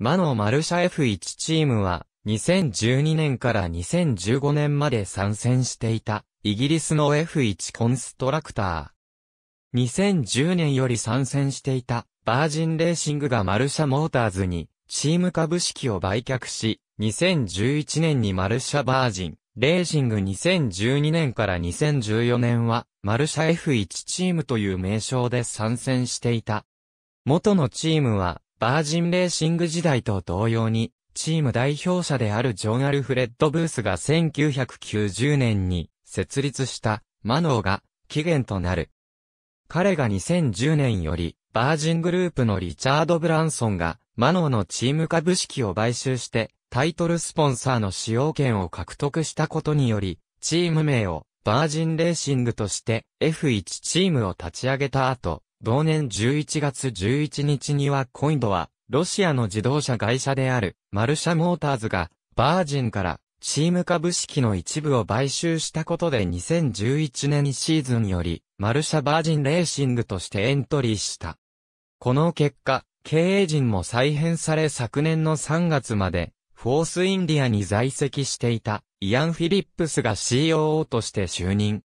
魔のマルシャ F1 チームは、2012年から2015年まで参戦していた、イギリスの F1 コンストラクター。2010年より参戦していた、バージンレーシングがマルシャモーターズに、チーム株式を売却し、2011年にマルシャバージン、レーシング2012年から2014年は、マルシャ F1 チームという名称で参戦していた。元のチームは、バージンレーシング時代と同様に、チーム代表者であるジョン・アルフレッド・ブースが1990年に設立したマノーが起源となる。彼が2010年よりバージングループのリチャード・ブランソンがマノーのチーム株式を買収してタイトルスポンサーの使用権を獲得したことによりチーム名をバージンレーシングとして F1 チームを立ち上げた後、同年11月11日には今度は、ロシアの自動車会社である、マルシャモーターズが、バージンから、チーム株式の一部を買収したことで2011年シーズンより、マルシャバージンレーシングとしてエントリーした。この結果、経営陣も再編され昨年の3月まで、フォースインディアに在籍していた、イアン・フィリップスが COO として就任。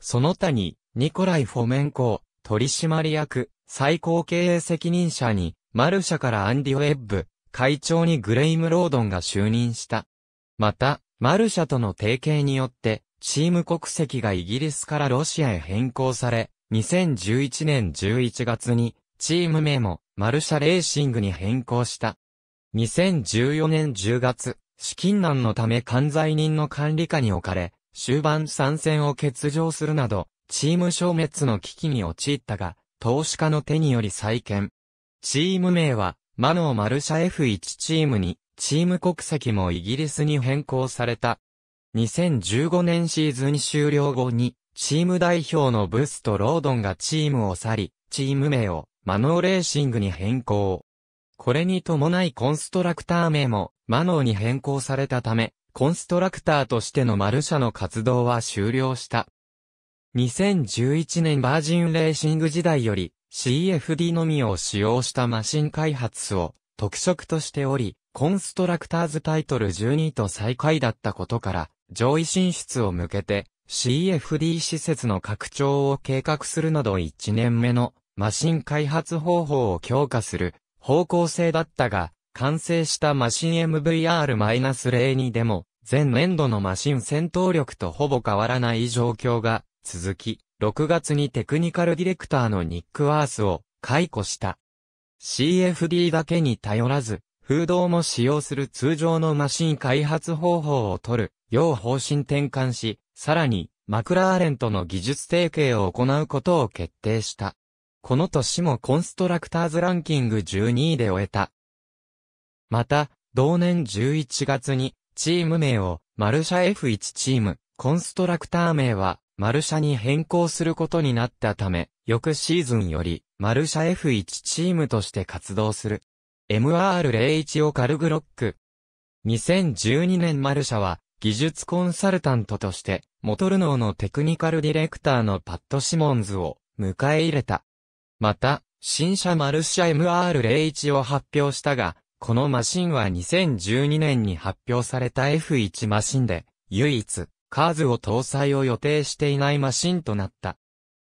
その他に、ニコライ・フォメンコ、取締役、最高経営責任者に、マルシャからアンディ・ウェッブ、会長にグレイム・ロードンが就任した。また、マルシャとの提携によって、チーム国籍がイギリスからロシアへ変更され、2011年11月に、チーム名も、マルシャレーシングに変更した。2014年10月、資金難のため関罪人の管理下に置かれ、終盤参戦を欠場するなど、チーム消滅の危機に陥ったが、投資家の手により再建。チーム名は、マノーマルシャ F1 チームに、チーム国籍もイギリスに変更された。2015年シーズン終了後に、チーム代表のブスとロードンがチームを去り、チーム名をマノーレーシングに変更。これに伴いコンストラクター名もマノーに変更されたため、コンストラクターとしてのマルシャの活動は終了した。2011年バージンレーシング時代より CFD のみを使用したマシン開発を特色としており、コンストラクターズタイトル12と最下位だったことから、上位進出を向けて CFD 施設の拡張を計画するなど1年目のマシン開発方法を強化する方向性だったが、完成したマシン MVR-02 でも、前年度のマシン戦闘力とほぼ変わらない状況が続き、6月にテクニカルディレクターのニック・ワースを解雇した。CFD だけに頼らず、風洞も使用する通常のマシン開発方法を取る、要方針転換し、さらに、マクラーレンとの技術提携を行うことを決定した。この年もコンストラクターズランキング12位で終えた。また、同年11月に、チーム名を、マルシャ F1 チーム、コンストラクター名は、マルシャに変更することになったため、翌シーズンより、マルシャ F1 チームとして活動する。MR01 をカルグロック。2012年マルシャは、技術コンサルタントとして、モトルノーのテクニカルディレクターのパッド・シモンズを迎え入れた。また、新車マルシャ MR01 を発表したが、このマシンは2012年に発表された F1 マシンで、唯一、カーズを搭載を予定していないマシンとなった。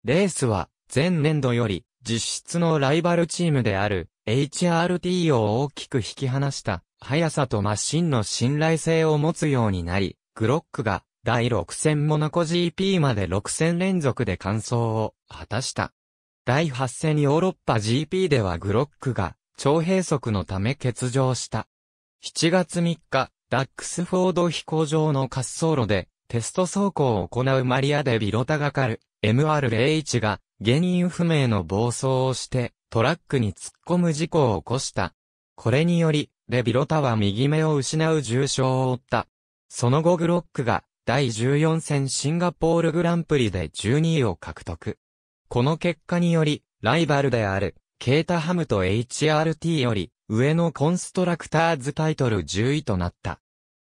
レースは、前年度より、実質のライバルチームである、HRT を大きく引き離した、速さとマシンの信頼性を持つようになり、グロックが、第6戦モナコ GP まで6戦連続で完走を果たした。第8戦ヨーロッパ GP ではグロックが超閉塞のため欠場した。7月3日、ダックスフォード飛行場の滑走路でテスト走行を行うマリア・デ・ビロタガカル、MR01 が、原因不明の暴走をして、トラックに突っ込む事故を起こした。これにより、デ・ビロタは右目を失う重傷を負った。その後グロックが、第14戦シンガポールグランプリで12位を獲得。この結果により、ライバルである、ケータハムと HRT より、上のコンストラクターズタイトル10位となった。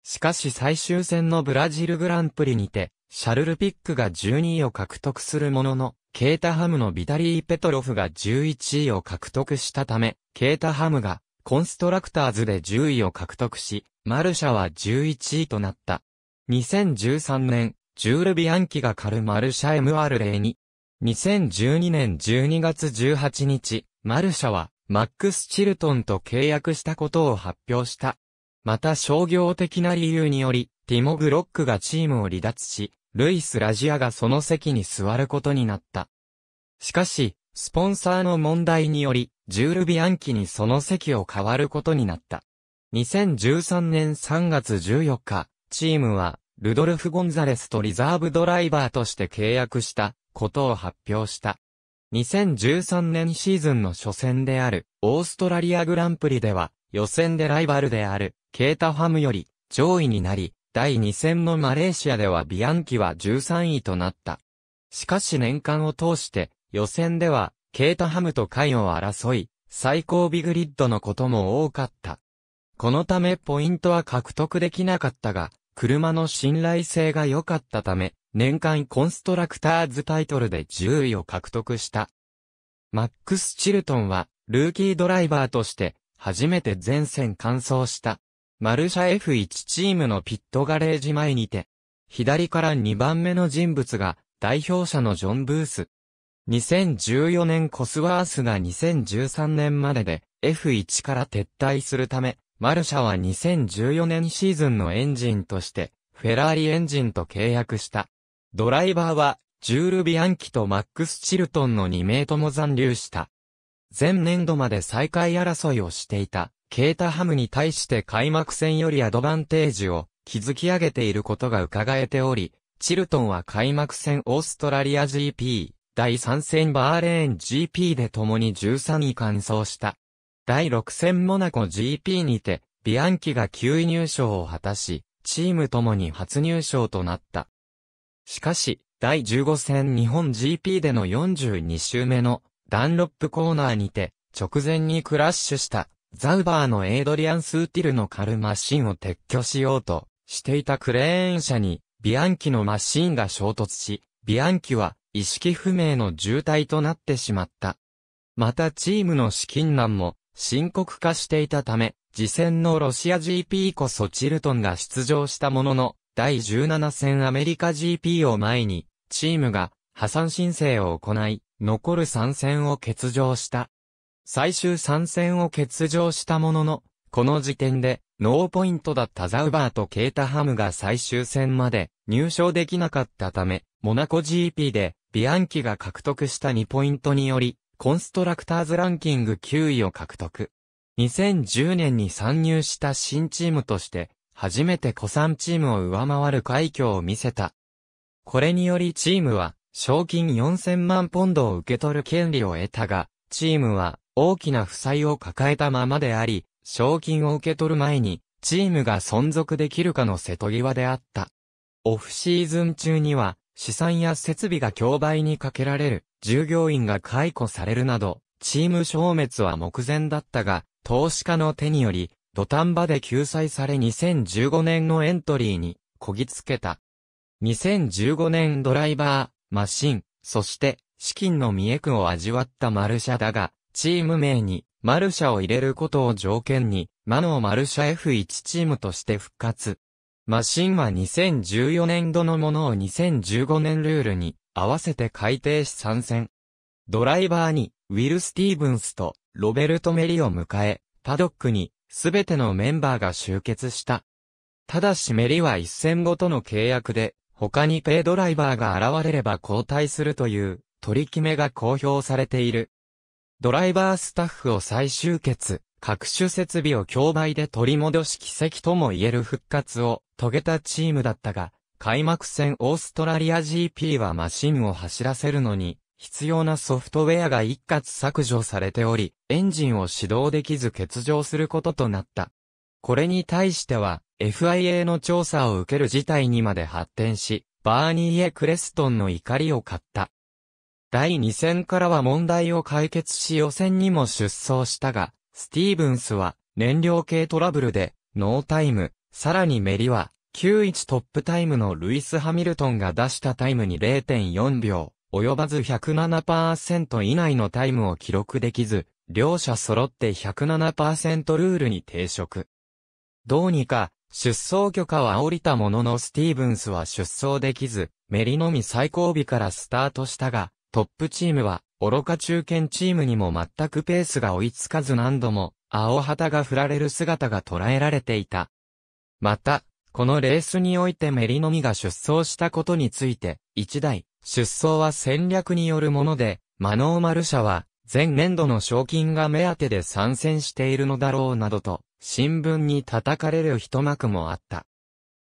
しかし最終戦のブラジルグランプリにて、シャルルピックが12位を獲得するものの、ケータハムのビタリー・ペトロフが11位を獲得したため、ケータハムがコンストラクターズで10位を獲得し、マルシャは11位となった。2013年、ジュール・ビアンキが狩るマルシャ MR02。2012年12月18日、マルシャはマックス・チルトンと契約したことを発表した。また商業的な理由により、ティモ・グロックがチームを離脱し、ルイス・ラジアがその席に座ることになった。しかし、スポンサーの問題により、ジュール・ビアンキにその席を変わることになった。2013年3月14日、チームは、ルドルフ・ゴンザレスとリザーブドライバーとして契約したことを発表した。2013年シーズンの初戦であるオーストラリアグランプリでは予選でライバルである、ケータファムより、上位になり、第2戦のマレーシアではビアンキは13位となった。しかし年間を通して、予選では、ケータハムと回を争い、最高ビグリッドのことも多かった。このためポイントは獲得できなかったが、車の信頼性が良かったため、年間コンストラクターズタイトルで10位を獲得した。マックス・チルトンは、ルーキードライバーとして、初めて前線完走した。マルシャ F1 チームのピットガレージ前にて、左から2番目の人物が代表者のジョン・ブース。2014年コスワースが2013年までで F1 から撤退するため、マルシャは2014年シーズンのエンジンとしてフェラーリエンジンと契約した。ドライバーはジュール・ビアンキとマックス・チルトンの2名とも残留した。前年度まで最下位争いをしていた、ケータハムに対して開幕戦よりアドバンテージを築き上げていることが伺えており、チルトンは開幕戦オーストラリア GP、第3戦バーレーン GP で共に13位完走した。第6戦モナコ GP にて、ビアンキが9位入賞を果たし、チームともに初入賞となった。しかし、第15戦日本 GP での42周目のダンロップコーナーにて、直前にクラッシュした、ザウバーのエイドリアン・スーティルのカルマシンを撤去しようとしていたクレーン車に、ビアンキのマシンが衝突し、ビアンキは意識不明の重体となってしまった。またチームの資金難も深刻化していたため、次戦のロシア GP こそチルトンが出場したものの、第17戦アメリカ GP を前に、チームが破産申請を行い、残る参戦を欠場した。最終参戦を欠場したものの、この時点で、ノーポイントだったザウバーとケータハムが最終戦まで入賞できなかったため、モナコ GP でビアンキが獲得した2ポイントにより、コンストラクターズランキング9位を獲得。2010年に参入した新チームとして、初めて古参チームを上回る快挙を見せた。これによりチームは、賞金4000万ポンドを受け取る権利を得たが、チームは大きな負債を抱えたままであり、賞金を受け取る前に、チームが存続できるかの瀬戸際であった。オフシーズン中には、資産や設備が競売にかけられる、従業員が解雇されるなど、チーム消滅は目前だったが、投資家の手により、土壇場で救済され2015年のエントリーに、こぎつけた。2015年ドライバー、マシン、そして、資金の見え苦を味わったマルシャだが、チーム名に、マルシャを入れることを条件に、マノーマルシャ F1 チームとして復活。マシンは2014年度のものを2015年ルールに合わせて改定し参戦。ドライバーにウィル・スティーブンスとロベルト・メリを迎え、パドックにすべてのメンバーが集結した。ただしメリは一戦ごとの契約で他にペイドライバーが現れれば交代するという取り決めが公表されている。ドライバースタッフを再集結、各種設備を競売で取り戻し奇跡とも言える復活を遂げたチームだったが、開幕戦オーストラリア GP はマシンを走らせるのに、必要なソフトウェアが一括削除されており、エンジンを始動できず欠場することとなった。これに対しては、FIA の調査を受ける事態にまで発展し、バーニー・エ・クレストンの怒りを買った。第2戦からは問題を解決し予選にも出走したが、スティーブンスは燃料系トラブルでノータイム、さらにメリは91トップタイムのルイス・ハミルトンが出したタイムに0.4秒、及ばず107%以内のタイムを記録できず、両者揃って107%ルールに抵触。どうにか出走許可は降りたもののスティーブンスは出走できず、メリのみ最後尾からスタートしたが、トップチームは、愚か中堅チームにも全くペースが追いつかず何度も、青旗が振られる姿が捉えられていた。また、このレースにおいてメリノミが出走したことについて、一台、出走は戦略によるもので、マノーマル社は、前年度の賞金が目当てで参戦しているのだろうなどと、新聞に叩かれる一幕もあった。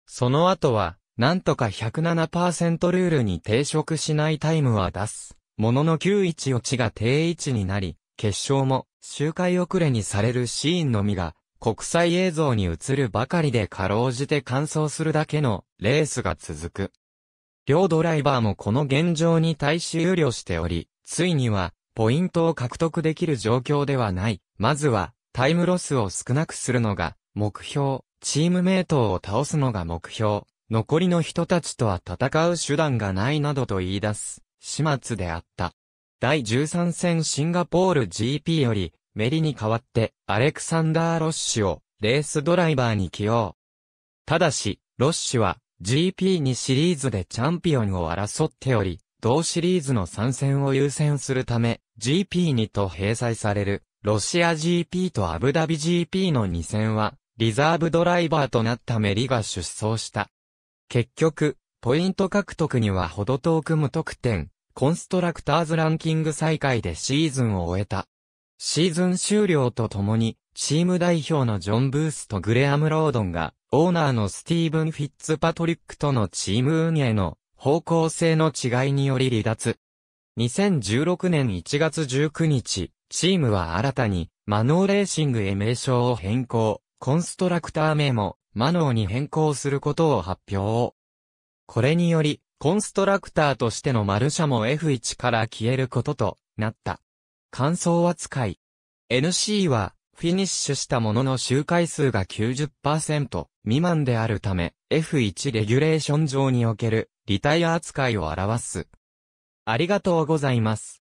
その後は、なんとか107%ルールに抵触しないタイムは出す。ものの914が定位置になり、決勝も周回遅れにされるシーンのみが国際映像に映るばかりでかろうじて完走するだけのレースが続く。両ドライバーもこの現状に対し憂慮しており、ついにはポイントを獲得できる状況ではない。まずは、タイムロスを少なくするのが目標。チームメイトを倒すのが目標。残りの人たちとは戦う手段がないなどと言い出す。始末であった。第13戦シンガポール GP より、メリに代わって、アレクサンダー・ロッシュを、レースドライバーに起用。ただし、ロッシュは、GP 2シリーズでチャンピオンを争っており、同シリーズの参戦を優先するため、GP2 と併鎖される、ロシア GP とアブダビ GP の2戦は、リザーブドライバーとなったメリが出走した。結局、ポイント獲得にはほど遠く無得点、コンストラクターズランキング再開でシーズンを終えた。シーズン終了とともに、チーム代表のジョン・ブースとグレアム・ロードンが、オーナーのスティーブン・フィッツパトリックとのチーム運営の方向性の違いにより離脱。2016年1月19日、チームは新たに、マノーレーシングへ名称を変更、コンストラクター名も、マノーに変更することを発表。これにより、コンストラクターとしてのマルシャも F1 から消えることとなった。感想扱い。NC は、フィニッシュしたものの周回数が90%未満であるため、F1 レギュレーション上におけるリタイア扱いを表す。ありがとうございます。